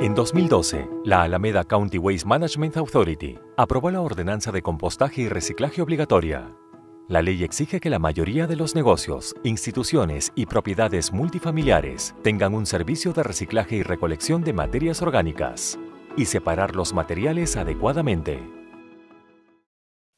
En 2012, la Alameda County Waste Management Authority aprobó la ordenanza de compostaje y reciclaje obligatoria. La ley exige que la mayoría de los negocios, instituciones y propiedades multifamiliares tengan un servicio de reciclaje y recolección de materias orgánicas y separar los materiales adecuadamente.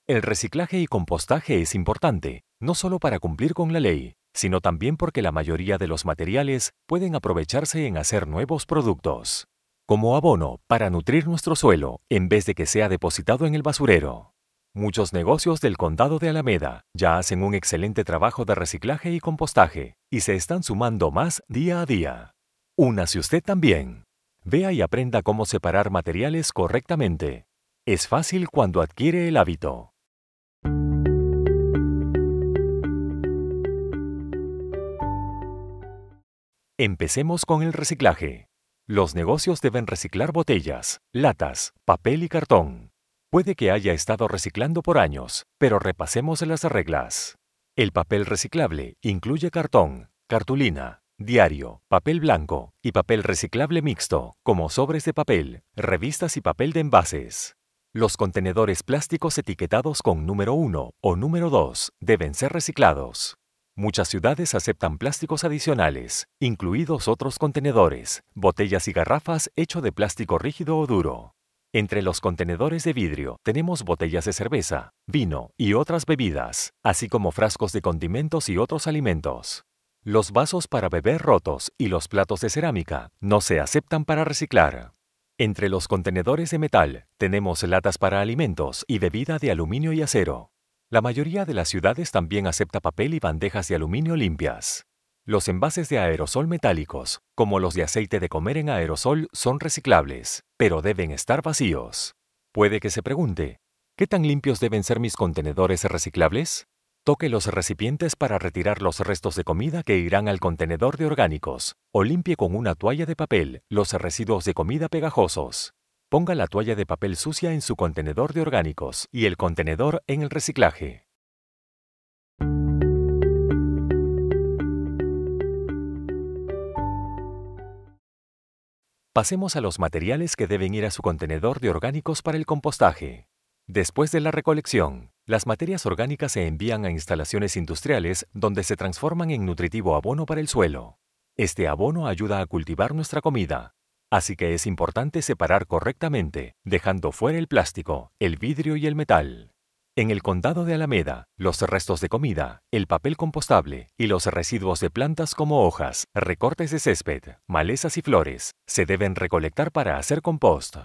El reciclaje y compostaje es importante, no solo para cumplir con la ley, sino también porque la mayoría de los materiales pueden aprovecharse en hacer nuevos productos como abono para nutrir nuestro suelo en vez de que sea depositado en el basurero. Muchos negocios del condado de Alameda ya hacen un excelente trabajo de reciclaje y compostaje y se están sumando más día a día. Únase usted también. Vea y aprenda cómo separar materiales correctamente. Es fácil cuando adquiere el hábito. Empecemos con el reciclaje. Los negocios deben reciclar botellas, latas, papel y cartón. Puede que haya estado reciclando por años, pero repasemos las reglas. El papel reciclable incluye cartón, cartulina, diario, papel blanco y papel reciclable mixto, como sobres de papel, revistas y papel de envases. Los contenedores plásticos etiquetados con número 1 o número 2 deben ser reciclados. Muchas ciudades aceptan plásticos adicionales, incluidos otros contenedores, botellas y garrafas hecho de plástico rígido o duro. Entre los contenedores de vidrio tenemos botellas de cerveza, vino y otras bebidas, así como frascos de condimentos y otros alimentos. Los vasos para beber rotos y los platos de cerámica no se aceptan para reciclar. Entre los contenedores de metal tenemos latas para alimentos y bebida de aluminio y acero, la mayoría de las ciudades también acepta papel y bandejas de aluminio limpias. Los envases de aerosol metálicos, como los de aceite de comer en aerosol, son reciclables, pero deben estar vacíos. Puede que se pregunte, ¿qué tan limpios deben ser mis contenedores reciclables? Toque los recipientes para retirar los restos de comida que irán al contenedor de orgánicos, o limpie con una toalla de papel los residuos de comida pegajosos. Ponga la toalla de papel sucia en su contenedor de orgánicos y el contenedor en el reciclaje. Pasemos a los materiales que deben ir a su contenedor de orgánicos para el compostaje. Después de la recolección, las materias orgánicas se envían a instalaciones industriales donde se transforman en nutritivo abono para el suelo. Este abono ayuda a cultivar nuestra comida, así que es importante separar correctamente, dejando fuera el plástico, el vidrio y el metal. En el condado de Alameda, los restos de comida, el papel compostable y los residuos de plantas como hojas, recortes de césped, malezas y flores se deben recolectar para hacer compost.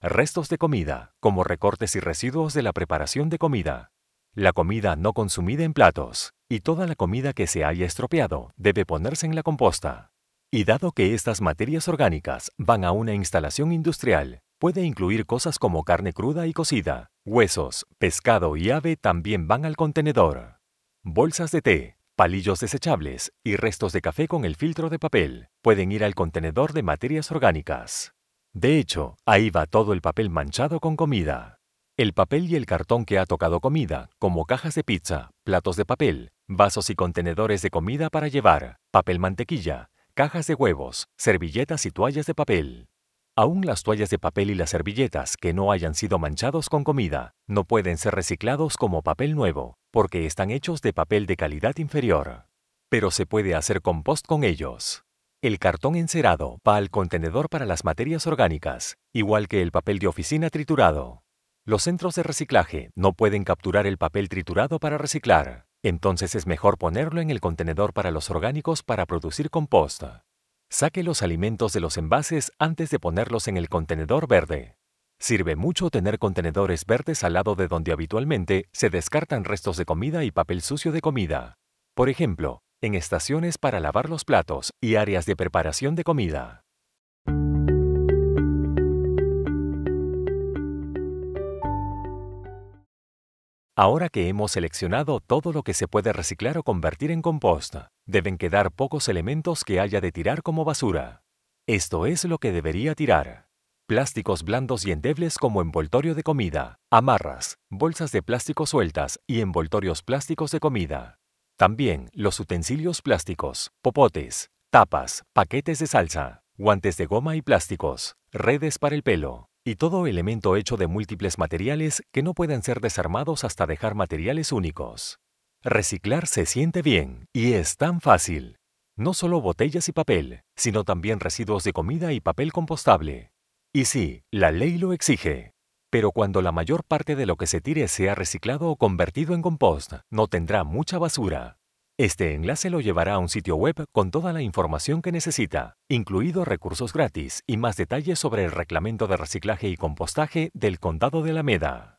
Restos de comida, como recortes y residuos de la preparación de comida. La comida no consumida en platos y toda la comida que se haya estropeado debe ponerse en la composta. Y dado que estas materias orgánicas van a una instalación industrial, puede incluir cosas como carne cruda y cocida, huesos, pescado y ave también van al contenedor. Bolsas de té, palillos desechables y restos de café con el filtro de papel pueden ir al contenedor de materias orgánicas. De hecho, ahí va todo el papel manchado con comida. El papel y el cartón que ha tocado comida, como cajas de pizza, platos de papel, vasos y contenedores de comida para llevar, papel mantequilla, cajas de huevos, servilletas y toallas de papel. Aún las toallas de papel y las servilletas que no hayan sido manchados con comida no pueden ser reciclados como papel nuevo, porque están hechos de papel de calidad inferior. Pero se puede hacer compost con ellos. El cartón encerado va al contenedor para las materias orgánicas, igual que el papel de oficina triturado. Los centros de reciclaje no pueden capturar el papel triturado para reciclar, entonces es mejor ponerlo en el contenedor para los orgánicos para producir composta. Saque los alimentos de los envases antes de ponerlos en el contenedor verde. Sirve mucho tener contenedores verdes al lado de donde habitualmente se descartan restos de comida y papel sucio de comida. Por ejemplo, en estaciones para lavar los platos y áreas de preparación de comida. Ahora que hemos seleccionado todo lo que se puede reciclar o convertir en compost, deben quedar pocos elementos que haya de tirar como basura. Esto es lo que debería tirar. Plásticos blandos y endebles como envoltorio de comida, amarras, bolsas de plástico sueltas y envoltorios plásticos de comida. También los utensilios plásticos, popotes, tapas, paquetes de salsa, guantes de goma y plásticos, redes para el pelo, y todo elemento hecho de múltiples materiales que no pueden ser desarmados hasta dejar materiales únicos. Reciclar se siente bien y es tan fácil. No solo botellas y papel, sino también residuos de comida y papel compostable. Y sí, la ley lo exige. Pero cuando la mayor parte de lo que se tire sea reciclado o convertido en compost, no tendrá mucha basura. Este enlace lo llevará a un sitio web con toda la información que necesita, incluidos recursos gratis y más detalles sobre el reglamento de reciclaje y compostaje del Condado de Alameda.